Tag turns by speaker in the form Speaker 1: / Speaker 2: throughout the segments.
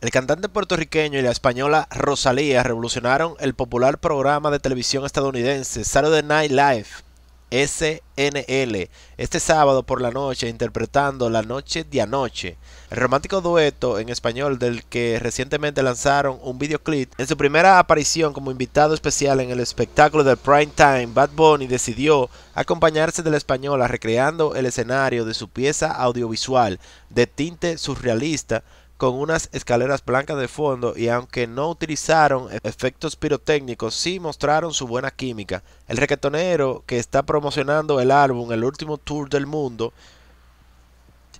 Speaker 1: El cantante puertorriqueño y la española Rosalía revolucionaron el popular programa de televisión estadounidense Saturday Night Live, SNL, este sábado por la noche interpretando La Noche de Anoche, el romántico dueto en español del que recientemente lanzaron un videoclip. En su primera aparición como invitado especial en el espectáculo del Prime Time, Bad Bunny decidió acompañarse de la española recreando el escenario de su pieza audiovisual de tinte surrealista con unas escaleras blancas de fondo y aunque no utilizaron e-, efectos pirotécnicos, sí mostraron su buena química. El reggaetonero que está promocionando el álbum El último tour del mundo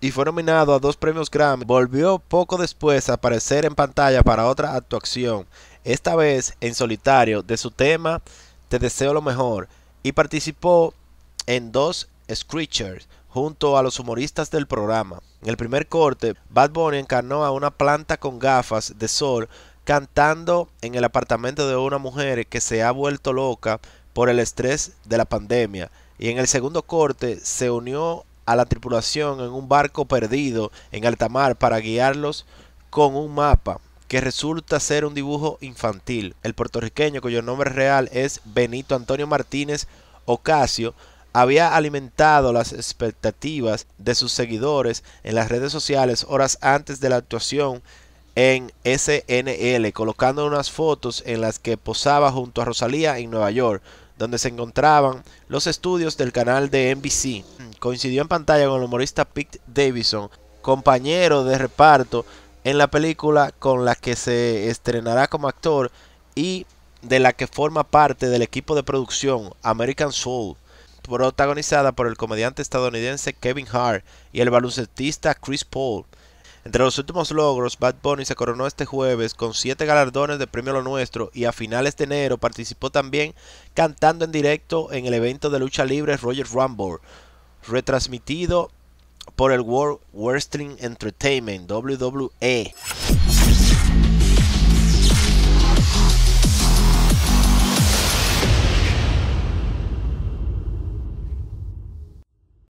Speaker 1: y fue nominado a dos premios Grammy, volvió poco después a aparecer en pantalla para otra actuación, esta vez en solitario de su tema Te deseo lo mejor, y participó en dos Screechers, junto a los humoristas del programa. En el primer corte, Bad Bunny encarnó a una planta con gafas de sol cantando en el apartamento de una mujer que se ha vuelto loca por el estrés de la pandemia. Y en el segundo corte se unió a la tripulación en un barco perdido en alta mar para guiarlos con un mapa que resulta ser un dibujo infantil. El puertorriqueño, cuyo nombre real es Benito Antonio Martínez Ocasio, había alimentado las expectativas de sus seguidores en las redes sociales horas antes de la actuación en SNL, colocando unas fotos en las que posaba junto a Rosalía en Nueva York, donde se encontraban los estudios del canal de NBC. Coincidió en pantalla con el humorista Pete Davidson, compañero de reparto en la película con la que se estrenará como actor y de la que forma parte del equipo de producción American Soul protagonizada por el comediante estadounidense Kevin Hart y el baloncestista Chris Paul. Entre los últimos logros, Bad Bunny se coronó este jueves con siete galardones de Premio Lo Nuestro y a finales de enero participó también cantando en directo en el evento de lucha libre Roger Rumble, retransmitido por el World Wrestling Entertainment, WWE.